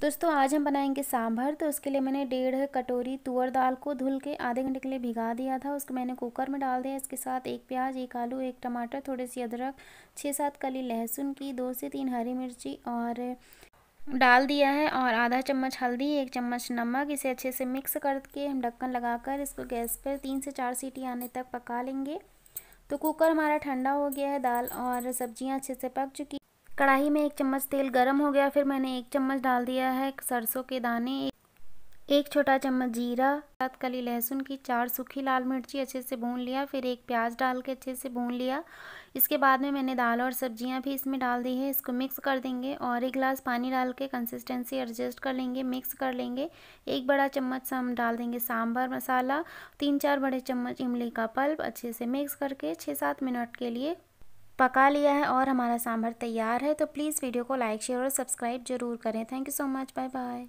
दोस्तों आज हम बनाएंगे सांभर तो उसके लिए मैंने डेढ़ कटोरी तुअर दाल को धुल के आधे घंटे के लिए भिगा दिया था उसको मैंने कुकर में डाल दिया इसके साथ एक प्याज एक आलू एक टमाटर थोड़ी सी अदरक छः सात कली लहसुन की दो से तीन हरी मिर्ची और डाल दिया है और आधा चम्मच हल्दी एक चम्मच नमक इसे अच्छे से मिक्स करके हम ढक्कन लगाकर इसको गैस पर तीन से चार सीटी आने तक पका लेंगे तो कुकर हमारा ठंडा हो गया है दाल और सब्जियां अच्छे से पक चुकी कढ़ाई में एक चम्मच तेल गर्म हो गया फिर मैंने एक चम्मच डाल दिया है सरसों के दाने एक छोटा चम्मच जीरा सात कली लहसुन की चार सूखी लाल मिर्ची अच्छे से भून लिया फिर एक प्याज डाल के अच्छे से भून लिया इसके बाद में मैंने दाल और सब्जियां भी इसमें डाल दी है इसको मिक्स कर देंगे और एक गिलास पानी डाल के कंसिस्टेंसी एडजस्ट कर लेंगे मिक्स कर लेंगे एक बड़ा चम्मच हम डाल देंगे सांभर मसाला तीन चार बड़े चम्मच इमली का पल्प अच्छे से मिक्स करके छः सात मिनट के लिए पका लिया है और हमारा सांभर तैयार है तो प्लीज़ वीडियो को लाइक शेयर और सब्सक्राइब जरूर करें thank you so much bye bye